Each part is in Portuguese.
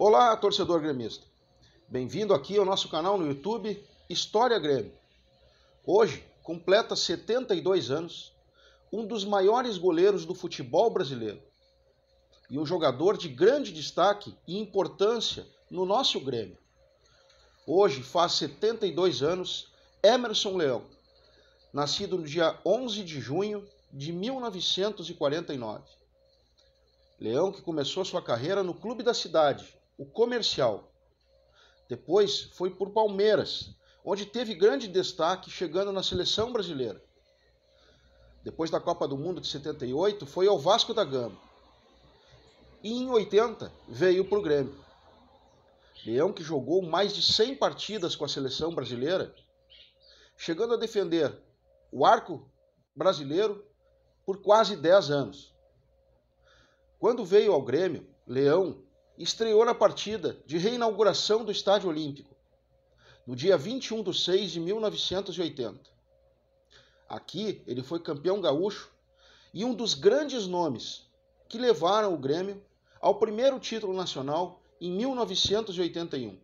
Olá, torcedor gremista. Bem-vindo aqui ao nosso canal no YouTube História Grêmio. Hoje completa 72 anos um dos maiores goleiros do futebol brasileiro e um jogador de grande destaque e importância no nosso Grêmio. Hoje faz 72 anos Emerson Leão, nascido no dia 11 de junho de 1949. Leão que começou sua carreira no Clube da Cidade, o Comercial. Depois foi por Palmeiras, onde teve grande destaque chegando na seleção brasileira. Depois da Copa do Mundo de 78, foi ao Vasco da Gama. E em 80 veio para o Grêmio. Leão que jogou mais de 100 partidas com a seleção brasileira, chegando a defender o arco brasileiro por quase 10 anos. Quando veio ao Grêmio, Leão estreou na partida de reinauguração do Estádio Olímpico, no dia 21 de 6 de 1980. Aqui ele foi campeão gaúcho e um dos grandes nomes que levaram o Grêmio ao primeiro título nacional em 1981.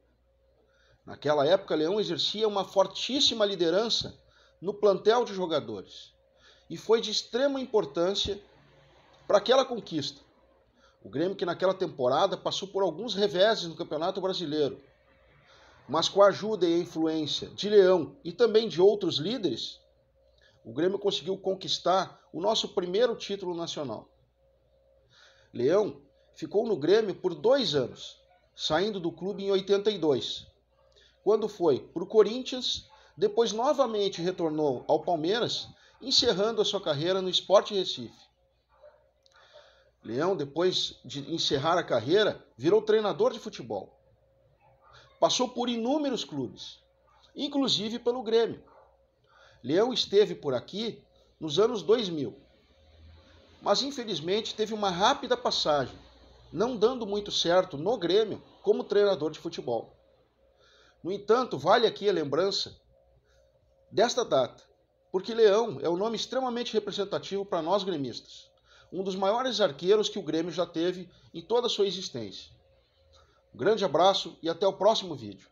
Naquela época, Leão exercia uma fortíssima liderança no plantel de jogadores e foi de extrema importância para aquela conquista, o Grêmio que naquela temporada passou por alguns reveses no Campeonato Brasileiro, mas com a ajuda e a influência de Leão e também de outros líderes, o Grêmio conseguiu conquistar o nosso primeiro título nacional. Leão ficou no Grêmio por dois anos, saindo do clube em 82, quando foi para o Corinthians, depois novamente retornou ao Palmeiras, encerrando a sua carreira no Esporte Recife. Leão, depois de encerrar a carreira, virou treinador de futebol. Passou por inúmeros clubes, inclusive pelo Grêmio. Leão esteve por aqui nos anos 2000, mas infelizmente teve uma rápida passagem, não dando muito certo no Grêmio como treinador de futebol. No entanto, vale aqui a lembrança desta data, porque Leão é um nome extremamente representativo para nós gremistas um dos maiores arqueiros que o Grêmio já teve em toda a sua existência. Um grande abraço e até o próximo vídeo.